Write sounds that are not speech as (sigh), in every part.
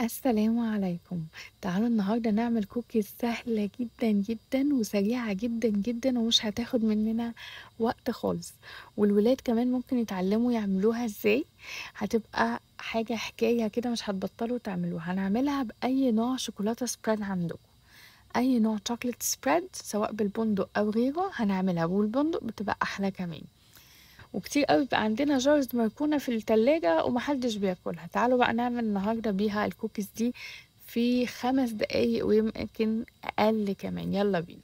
السلام عليكم تعالوا النهاردة نعمل كوكيز سهلة جدا جدا وسريعة جدا جدا ومش هتاخد مننا وقت خالص والولاد كمان ممكن يتعلموا يعملوها ازاي هتبقى حاجة حكاية كده مش هتبطلوا تعملوها هنعملها بأي نوع شوكولاتة سبريد عندكم أي نوع شوكولاتة سبريد سواء بالبندق أو غيره هنعملها والبندق بتبقى أحلى كمان وكتير قوي بقى عندنا جارز مركونه في التلاجة ومحدش بياكلها تعالوا بقى نعمل النهارده بيها الكوكيز دي في خمس دقايق ويمكن اقل كمان يلا بينا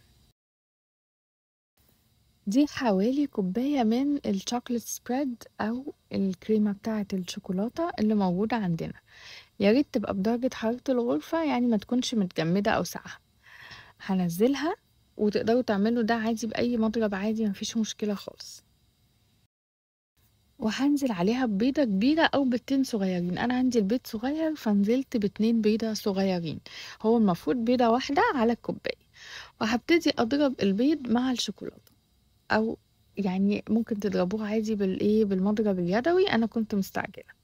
دي حوالي كوباية من الشوكولات سبريد أو الكريمة بتاعة الشوكولاتة اللي موجودة عندنا ياريت تبقى بدرجة حرارة الغرفة يعني ما تكونش متجمدة أو ساعة هنزلها وتقدروا تعملوا ده عادي بأي مضرب عادي مفيش مشكلة خالص وهنزل عليها ببيضة كبيرة أو بيضتين صغيرين أنا عندي البيض صغير فنزلت باتنين بيضة صغيرين هو المفروض بيضة واحدة على الكوباية وهبتدي أضرب البيض مع الشوكولاتة أو يعني ممكن تضربوها عادي بالإيه بالمضرب اليدوي أنا كنت مستعجلة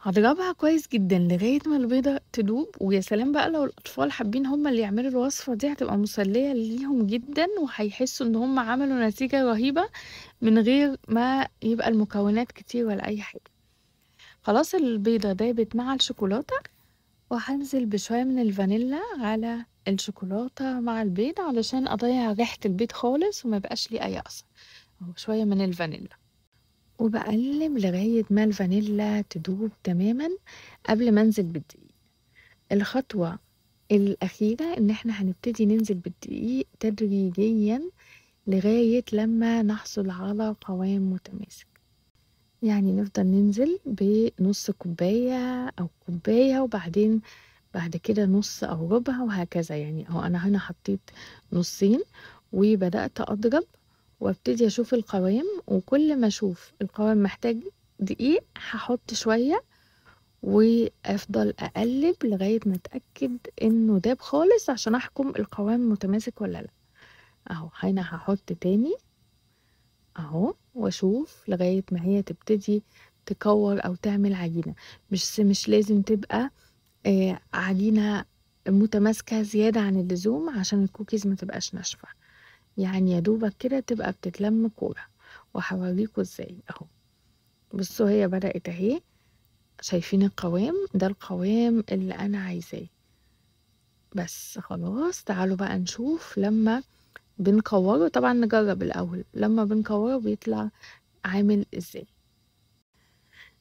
هضربها كويس جدا لغاية ما البيضة تدوب ويا سلام بقى لو الأطفال حابين هما اللي يعملوا الوصفة دي هتبقى مسلية ليهم جدا وهيحسوا إن هما عملوا نتيجة رهيبة من غير ما يبقى المكونات كتير ولا أي حاجة خلاص البيضة دابت مع الشوكولاتة وهنزل بشوية من الفانيلا على الشوكولاتة مع البيض علشان أضيع ريحة البيض خالص وما بقاش ليه أي أثر شوية من الفانيلا وبقلب لغاية ما الفانيلا تدوب تماما قبل ما انزل بالدقيق الخطوة الأخيرة إن احنا هنبتدي ننزل بالدقيق تدريجيا لغاية لما نحصل على قوام متماسك يعني نفضل ننزل بنص كوباية أو كوباية وبعدين بعد كده نص أو ربع وهكذا يعني أو أنا هنا حطيت نصين وبدأت أضرب وابتدي اشوف القوام وكل ما اشوف القوام محتاج دقيق هحط شوية وافضل اقلب لغاية ما اتأكد انه داب خالص عشان احكم القوام متماسك ولا لا اهو هنا هحط تاني اهو واشوف لغاية ما هي تبتدي تكور او تعمل عجينة مش مش لازم تبقى آه، عجينة متماسكة زيادة عن اللزوم عشان الكوكيز ما تبقاش ناشفة يعني يا دوبك كده تبقى بتتلم كورة وهوريكوا ازاي اهو بصوا هي بدأت اهي شايفين القوام ده القوام اللي انا عايزاه بس خلاص تعالوا بقى نشوف لما بنكوره طبعا نجرب الاول لما بنكوره بيطلع عامل ازاي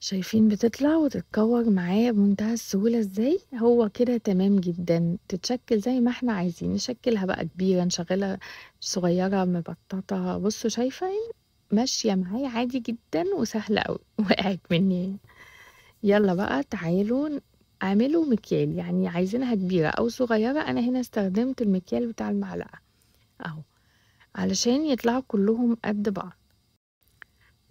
شايفين بتطلع وتتكور معايا بمنتهى السهولة ازاي هو كده تمام جدا تتشكل زي ما احنا عايزين نشكلها بقى كبيرة نشغلها صغيرة مبططة بصوا شايفة إيه؟ ماشية معايا عادي جدا وسهلة اوي (laughs) وقعت مني يلا بقى تعالوا اعملوا مكيال يعني عايزينها كبيرة او صغيرة انا هنا استخدمت المكيال بتاع المعلقة اهو علشان يطلعوا كلهم قد بعض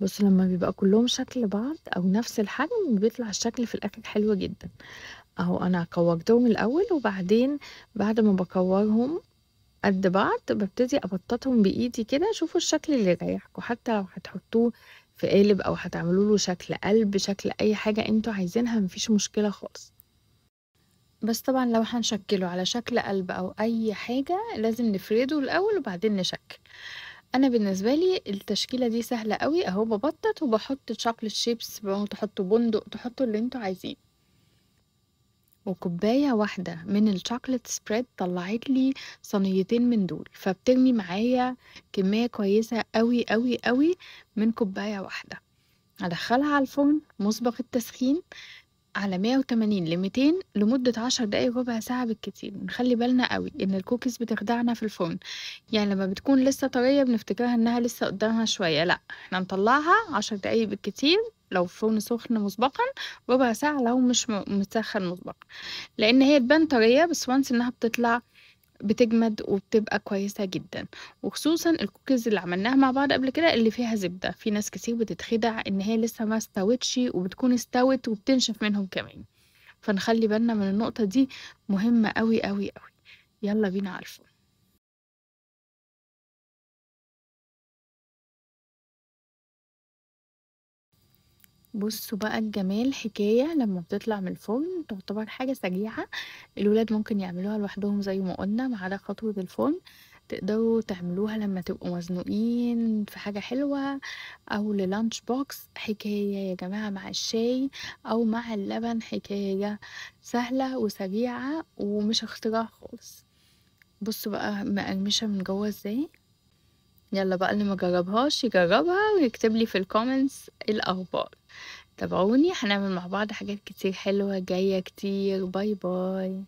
بس لما بيبقى كلهم شكل بعض او نفس الحجم بيطلع الشكل في الاخر حلو جدا اهو انا كورتهم الاول وبعدين بعد ما بكورهم قد بعض ببتدي ابططهم بايدي كده شوفوا الشكل اللي يريحكم حتى لو هتحطوه في قالب او هتعملوا له شكل قلب شكل اي حاجه انتوا عايزينها مفيش مشكله خالص بس طبعا لو هنشكله على شكل قلب او اي حاجه لازم نفرده الاول وبعدين نشكل انا بالنسبه لي التشكيله دي سهله قوي اهو ببطط وبحط شوكليت شيبس تحطوا بندق تحطوا اللي انتوا عايزين وكوباية واحدة من الشوكليت سبريد طلعت لي صينيتين من دول فبتغني معايا كمية كويسة قوي قوي قوي من كوباية واحدة هدخلها على الفرن مسبق التسخين على 180 ل 200 لمدة 10 دقايق ربع ساعة بالكتير نخلي بالنا قوي إن الكوكيز بتخدعنا في الفرن يعني لما بتكون لسه طرية بنفتكرها إنها لسه قدامها شوية لأ إحنا نطلعها 10 دقايق بالكتير لو فرن سخن مسبقا ربع ساعة لو مش مسخن مسبقا لأن هي تبان طرية بس وانس إنها بتطلع بتجمد وبتبقى كويسة جدا وخصوصا الكوكيز اللي عملناها مع بعض قبل كده اللي فيها زبدة في ناس كتير بتتخدع ان هي لسه ما استوتش وبتكون استوت وبتنشف منهم كمان فنخلي بالنا من النقطة دي مهمة قوي قوي قوي يلا بينا على الفرن بصوا بقى الجمال حكاية لما بتطلع من الفرن تعتبر حاجة سريعة الولاد ممكن يعملوها لوحدهم زي ما قلنا ما عدا خطوة الفرن تقدروا تعملوها لما تبقوا مزنوقين في حاجة حلوة أو للانش بوكس حكاية يا جماعة مع الشاي أو مع اللبن حكاية سهلة وسريعة ومش اختراع خالص بصوا بقى مقرمشة من جوه ازاي يلا بقى اللي مجربهاش يجربها ويكتب لي في الكومنتس الاخبار تابعوني هنعمل مع بعض حاجات كتير حلوة جاية كتير باي باي